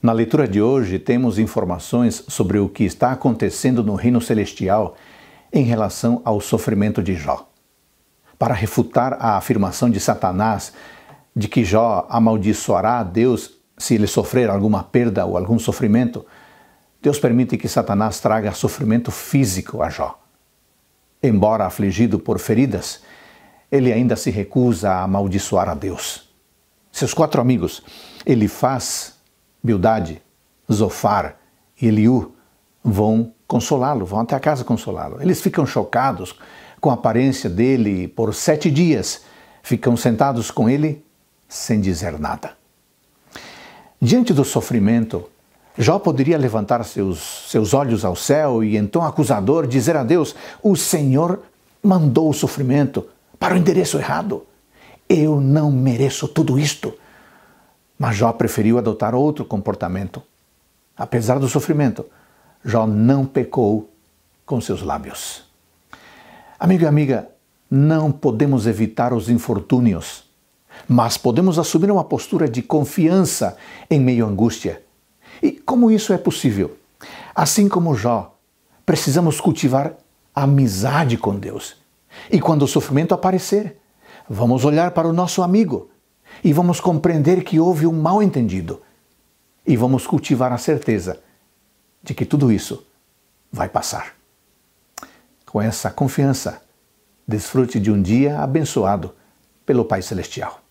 Na leitura de hoje, temos informações sobre o que está acontecendo no Reino Celestial em relação ao sofrimento de Jó. Para refutar a afirmação de Satanás de que Jó amaldiçoará a Deus se ele sofrer alguma perda ou algum sofrimento, Deus permite que Satanás traga sofrimento físico a Jó. Embora afligido por feridas, ele ainda se recusa a amaldiçoar a Deus. Seus quatro amigos, ele faz Bildade, Zofar e Eliú vão consolá-lo, vão até a casa consolá-lo. Eles ficam chocados com a aparência dele por sete dias, ficam sentados com ele sem dizer nada. Diante do sofrimento, Jó poderia levantar seus, seus olhos ao céu e então acusador dizer a Deus: O Senhor mandou o sofrimento para o endereço errado. Eu não mereço tudo isto. Mas Jó preferiu adotar outro comportamento. Apesar do sofrimento, Jó não pecou com seus lábios. Amigo e amiga, não podemos evitar os infortúnios, mas podemos assumir uma postura de confiança em meio à angústia. E como isso é possível? Assim como Jó, precisamos cultivar amizade com Deus. E quando o sofrimento aparecer, vamos olhar para o nosso amigo e vamos compreender que houve um mal-entendido e vamos cultivar a certeza de que tudo isso vai passar. Com essa confiança, desfrute de um dia abençoado pelo Pai Celestial.